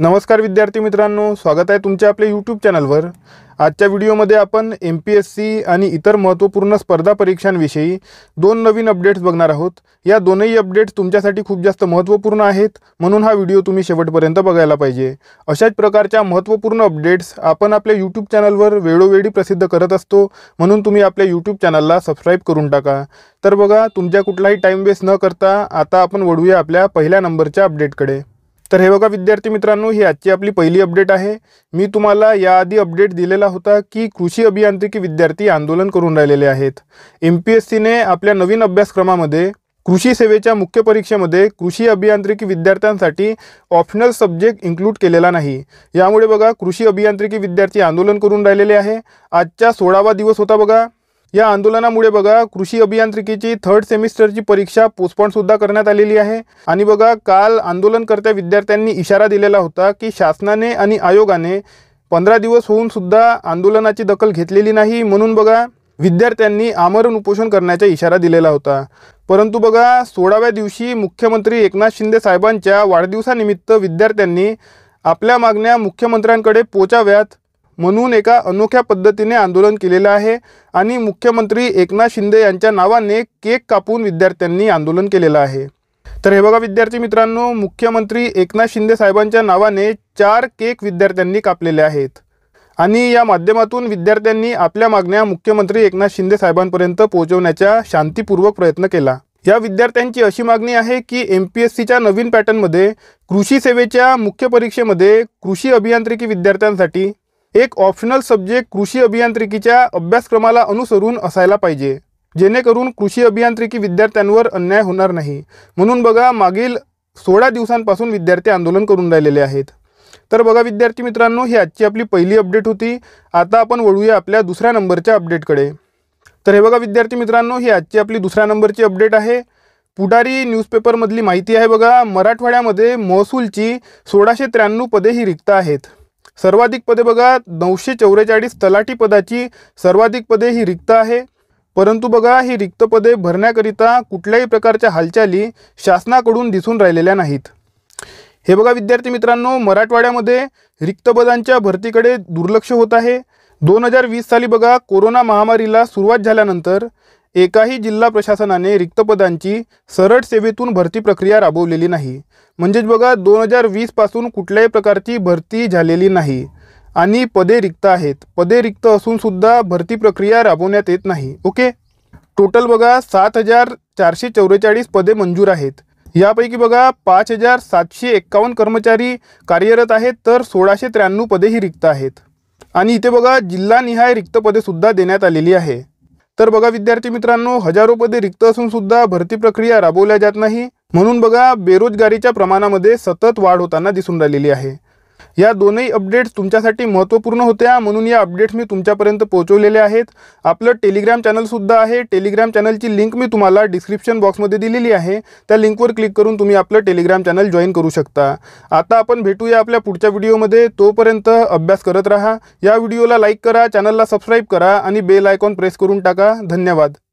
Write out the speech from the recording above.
नमस्कार विद्यार्थी मित्रांनो स्वागत आहे तुमच्या आपल्या यूट्यूब चॅनलवर आजच्या व्हिडिओमध्ये आपण एम पी एस सी आणि इतर महत्त्वपूर्ण स्पर्धा परीक्षांविषयी दोन नवीन अपडेट्स बघणार आहोत या दोनही अपडेट्स तुमच्यासाठी खूप जास्त महत्त्वपूर्ण आहेत म्हणून हा व्हिडिओ तुम्ही शेवटपर्यंत बघायला पाहिजे अशाच प्रकारच्या महत्त्वपूर्ण अपडेट्स आपण आपल्या यूट्यूब चॅनलवर वेळोवेळी प्रसिद्ध करत असतो म्हणून तुम्ही आपल्या यूट्यूब चॅनलला सबस्क्राईब करून टाका तर बघा तुमच्या कुठलाही टाईम वेस्ट न करता आता आपण वळूया आपल्या पहिल्या नंबरच्या अपडेटकडे तर हे बघा विद्यार्थी मित्रांनो ही आजची आपली पहिली अपडेट आहे मी तुम्हाला याआधी अपडेट दिलेला होता की कृषी अभियांत्रिकी विद्यार्थी आंदोलन करून राहिलेले आहेत एम पी एस सीने आपल्या नवीन अभ्यासक्रमामध्ये कृषी सेवेच्या मुख्य परीक्षेमध्ये कृषी अभियांत्रिकी विद्यार्थ्यांसाठी ऑप्शनल सब्जेक्ट इन्क्लूड केलेला नाही यामुळे बघा कृषी अभियांत्रिकी विद्यार्थी आंदोलन करून राहिलेले आहे आजचा सोळावा दिवस होता बघा या आंदोलनामुळे बघा कृषी अभियांत्रिकीची थर्ड सेमिस्टरची परीक्षा सुद्धा करण्यात आलेली आहे आणि बघा काल आंदोलनकर्त्या विद्यार्थ्यांनी इशारा दिलेला होता की शासनाने आणि आयोगाने पंधरा दिवस होऊन सुद्धा आंदोलनाची दखल घेतलेली नाही म्हणून बघा विद्यार्थ्यांनी आमरण उपोषण करण्याचा इशारा दिलेला होता परंतु बघा सोळाव्या दिवशी मुख्यमंत्री एकनाथ शिंदे साहेबांच्या वाढदिवसानिमित्त विद्यार्थ्यांनी आपल्या मागण्या मुख्यमंत्र्यांकडे पोचाव्यात म्हणून एका अनोख्या पद्धतीने आंदोलन केलेलं आहे आणि मुख्यमंत्री एकनाथ शिंदे यांच्या नावाने केक कापून विद्यार्थ्यांनी आंदोलन केलेलं आहे तर हे बघा विद्यार्थी मित्रांनो मुख्यमंत्री एकनाथ शिंदे साहेबांच्या नावाने चार केक विद्यार्थ्यांनी कापलेले आहेत आणि या माध्यमातून विद्यार्थ्यांनी आपल्या मागण्या मुख्यमंत्री एकनाथ शिंदे साहेबांपर्यंत पोहोचवण्याचा शांतीपूर्वक प्रयत्न केला या विद्यार्थ्यांची अशी मागणी आहे की एम पी एस सीच्या नवीन पॅटर्नमध्ये कृषी सेवेच्या मुख्य परीक्षेमध्ये कृषी अभियांत्रिकी विद्यार्थ्यांसाठी एक ऑप्शनल सब्जेक्ट कृषी अभियांत्रिकीच्या अभ्यासक्रमाला अनुसरून असायला पाहिजे जेणेकरून कृषी अभियांत्रिकी विद्यार्थ्यांवर अन्याय होणार नाही म्हणून बघा मागील सोळा दिवसांपासून विद्यार्थी आंदोलन करून राहिलेले आहेत तर बघा विद्यार्थी मित्रांनो ही आजची आपली पहिली अपडेट होती आता आपण वळूया आपल्या दुसऱ्या नंबरच्या अपडेटकडे तर हे बघा विद्यार्थी मित्रांनो ही आजची आपली दुसऱ्या नंबरची अपडेट आहे पुढारी न्यूजपेपरमधली माहिती आहे बघा मराठवाड्यामध्ये महसूलची सोळाशे त्र्याण्णव पदे ही रिक्त आहेत सर्वाधिक पदे बघा नऊशे चौवेचाळीस तलाठी पदाची सर्वाधिक पदे ही रिक्त आहे परंतु बघा ही रिक्त पदे भरण्याकरिता कुठल्याही प्रकारच्या हालचाली शासनाकडून दिसून राहिलेल्या नाहीत हे बघा विद्यार्थी मित्रांनो मराठवाड्यामध्ये रिक्त पदांच्या भरतीकडे दुर्लक्ष होत आहे दोन हजार वीस साली बघा कोरोना महामारीला सुरुवात झाल्यानंतर एकाही जिल्हा प्रशासनाने रिक्तपदांची सरळ सेवेतून भरती प्रक्रिया राबवलेली नाही म्हणजेच बघा दोन हजार वीसपासून कुठल्याही प्रकारची भरती झालेली नाही आणि पदे रिक्त आहेत पदे रिक्त असूनसुद्धा भरती प्रक्रिया राबवण्यात येत नाही ओके टोटल बघा सात हजार चारशे चौवेचाळीस पदे मंजूर आहेत यापैकी बघा पाच हजार सातशे एक्कावन्न कर्मचारी कार्यरत आहेत तर सोळाशे त्र्याण्णव पदेही रिक्त आहेत आणि इथे बघा जिल्हानिहाय रिक्त पदेसुद्धा देण्यात आलेली आहे तर बघा विद्यार्थी मित्रांनो हजारो पदे रिक्त असून सुद्धा भरती प्रक्रिया राबवल्या जात नाही म्हणून बघा बेरोजगारीच्या प्रमाणामध्ये सतत वाढ होताना दिसून राहिलेली आहे या दोनही अपडेट्स तुमच्यासाठी महत्त्वपूर्ण होत्या म्हणून या अपडेट्स मी तुमच्यापर्यंत पोहोचवलेले आहेत आपलं टेलिग्राम चॅनलसुद्धा आहे टेलिग्राम चॅनलची लिंक मी तुम्हाला डिस्क्रिप्शन बॉक्समध्ये दिलेली आहे त्या लिंकवर क्लिक करून तुम्ही आपलं टेलिग्राम चॅनल जॉईन करू शकता आता आपण भेटूया आपल्या पुढच्या व्हिडिओमध्ये तोपर्यंत अभ्यास करत राहा या व्हिडिओला लाईक करा चॅनलला सबस्क्राईब करा आणि बेल आयकॉन प्रेस करून टाका धन्यवाद